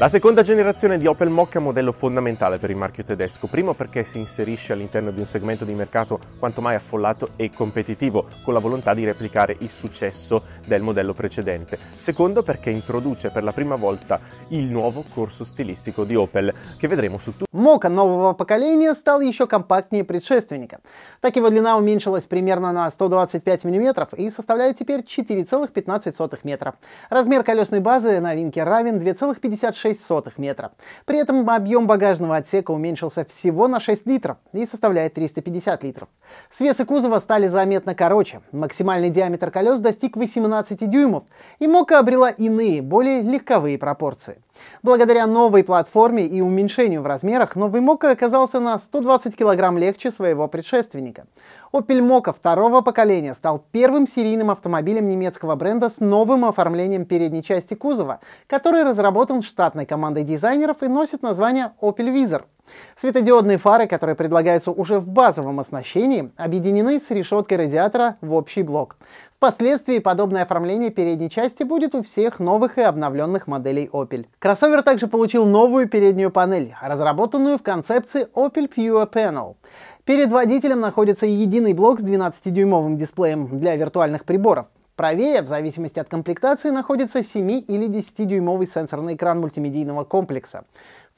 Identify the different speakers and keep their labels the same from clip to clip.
Speaker 1: La seconda generazione di Opel Mokka è un modello fondamentale per il marchio tedesco, primo perché si inserisce all'interno di un segmento di mercato quanto mai affollato e competitivo, con la volontà di replicare il successo del modello precedente, secondo perché introduce per la prima volta il nuovo
Speaker 2: corso stilistico di Opel, che vedremo su tutti. Мокка нового поколения стал еще компактнее предшественника. Так его длина уменьшилась примерно на 125 мм и составляет теперь 4,15 метра. Размер колесной базы новинки равен 2,56 0,6 метра. При этом объем багажного отсека уменьшился всего на 6 литров и составляет 350 литров. Свесы кузова стали заметно короче. Максимальный диаметр колес достиг 18 дюймов, и Мока обрела иные, более легковые пропорции. Благодаря новой платформе и уменьшению в размерах, новый Мока оказался на 120 кг легче своего предшественника. Opel Mokka второго поколения стал первым серийным автомобилем немецкого бренда с новым оформлением передней части кузова, который разработан штатной командой дизайнеров и носит название Opel Visor – Светодиодные фары, которые предлагаются уже в базовом оснащении, объединены с решеткой радиатора в общий блок. Впоследствии подобное оформление передней части будет у всех новых и обновленных моделей Opel. Кроссовер также получил новую переднюю панель, разработанную в концепции Opel Pure Panel. Перед водителем находится единый блок с 12-дюймовым дисплеем для виртуальных приборов. Правее, в зависимости от комплектации, находится 7- или 10-дюймовый сенсорный экран мультимедийного комплекса.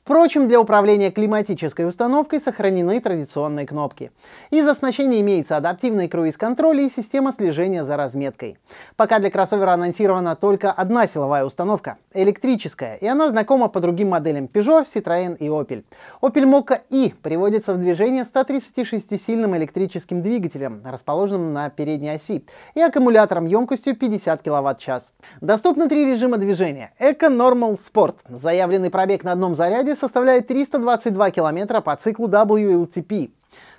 Speaker 2: Впрочем, для управления климатической установкой сохранены традиционные кнопки. Из оснащения имеется адаптивный круиз-контроль и система слежения за разметкой. Пока для кроссовера анонсирована только одна силовая установка – электрическая, и она знакома по другим моделям Peugeot, Citroën и Opel. Opel Mokka E приводится в движение 136-сильным электрическим двигателем, расположенным на передней оси, и аккумулятором емкостью 50 кВт-час. Доступны три режима движения – Eco, Normal, Sport. Заявленный пробег на одном заряде составляет 322 километра по циклу WLTP.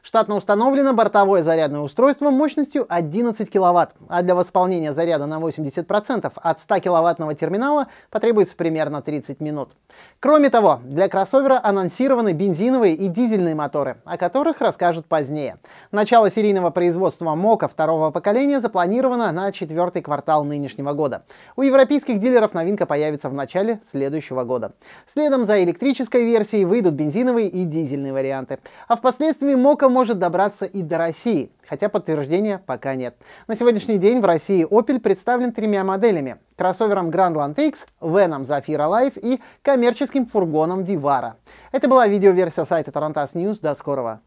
Speaker 2: Штатно установлено бортовое зарядное устройство мощностью 11 кВт, а для восполнения заряда на 80% от 100 киловаттного терминала потребуется примерно 30 минут. Кроме того, для кроссовера анонсированы бензиновые и дизельные моторы, о которых расскажут позднее. Начало серийного производства МОКа второго поколения запланировано на четвертый квартал нынешнего года. У европейских дилеров новинка появится в начале следующего года. Следом за электрической версией выйдут бензиновые и дизельные варианты. А впоследствии МОКа может добраться и до России, хотя подтверждения пока нет. На сегодняшний день в России Opel представлен тремя моделями – кроссовером Grandland X, Venom Zafira Life и коммерческим фургоном Vivara. Это была видеоверсия сайта Tarantas News. До скорого!